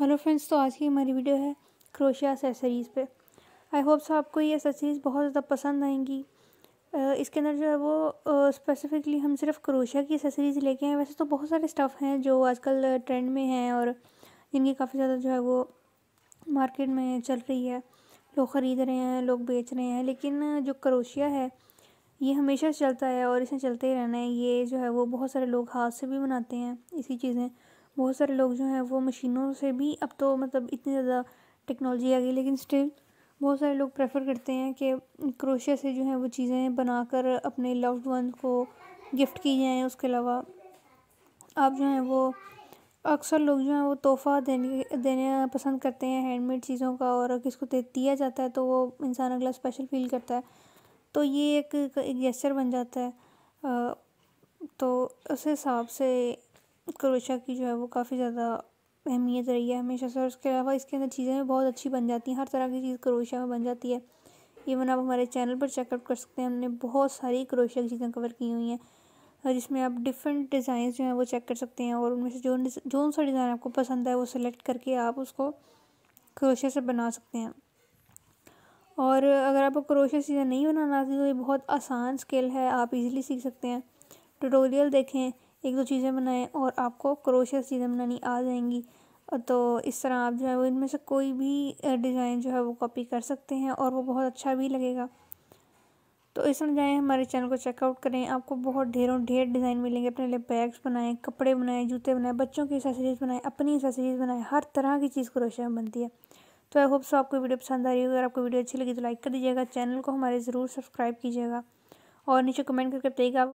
hello friends तो आज की हमारी वीडियो है क्रोशिया एसेसरीज़ पे आई होप सो आपको ये एसेसरीज़ बहुत ज़्यादा पसंद आएंगी इसके अंदर जो है वो स्पेसिफिकली हम सिर्फ क्रोशिया की एसेसरीज़ लेके हैं वैसे तो बहुत सारे स्टफ़ हैं जो आजकल ट्रेंड में हैं और जिनकी काफ़ी ज़्यादा जो है वो मार्केट में चल रही है लोग ख़रीद रहे हैं लोग बेच रहे हैं लेकिन जो करोशिया है ये हमेशा चलता है और इसे चलते ही रहना है ये जो है वो बहुत सारे लोग हाथ से भी बनाते हैं इसी चीज़ें बहुत सारे लोग जो हैं वो मशीनों से भी अब तो मतलब इतनी ज़्यादा टेक्नोलॉजी आ गई लेकिन स्टिल बहुत सारे लोग प्रेफर करते हैं कि क्रोशिया से जो है वो चीज़ें बनाकर अपने लव्ड वन को गिफ्ट की जाएँ उसके अलावा आप जो हैं वो अक्सर लोग जो हैं वो तोहफ़ा देने देना पसंद करते हैं हैंडमेड चीज़ों का और किसको दे दिया जाता है तो वो इंसान अगला स्पेशल फील करता है तो ये एक एक बन जाता है तो उस हिसाब से क्रोशा की जो है वो काफ़ी ज़्यादा अहमियत रही है हमेशा से और उसके अलावा इसके अंदर चीज़ें भी बहुत अच्छी बन जाती हैं हर तरह की चीज़ करोशिया में बन जाती है इवन आप हमारे चैनल पर चेकअप कर सकते हैं हमने बहुत सारी करोशिया की चीज़ें कवर की हुई हैं और जिसमें आप डिफरेंट डिज़ाइन जो हैं वो चेक कर सकते हैं और उनमें से जो जो सा डिज़ाइन आपको पसंद है वो सिलेक्ट करके आप उसको करोशिया से बना सकते हैं और अगर आपको करोशिया चीज़ें नहीं बनाना आती तो ये बहुत आसान स्किल है आप इजीली सीख सकते हैं ट्यूटोरियल देखें एक दो चीज़ें बनाएं और आपको क्रोशे चीज़ें बनानी आ जाएंगी तो इस तरह आप जो है वो इनमें से कोई भी डिज़ाइन जो है वो कॉपी कर सकते हैं और वो बहुत अच्छा भी लगेगा तो इस तरह जाएँ हमारे चैनल को चेकआउट करें आपको बहुत ढेरों ढेर डिज़ाइन मिलेंगे अपने लिए बैग्स बनाएं कपड़े बनाएं जूते बनाएं बच्चों की एसेसरीज बनाएं अपनी एसेसरीज बनाएं हर तरह की चीज़ क्रोशिया में बनती है तो आई होप सो आपको वीडियो पसंद आ रही होगी अगर आपको वीडियो अच्छी लगी तो लाइक कर दीजिएगा चैनल को हमारे ज़रूर सब्सक्राइब कीजिएगा और नीचे कमेंट करके बताइएगा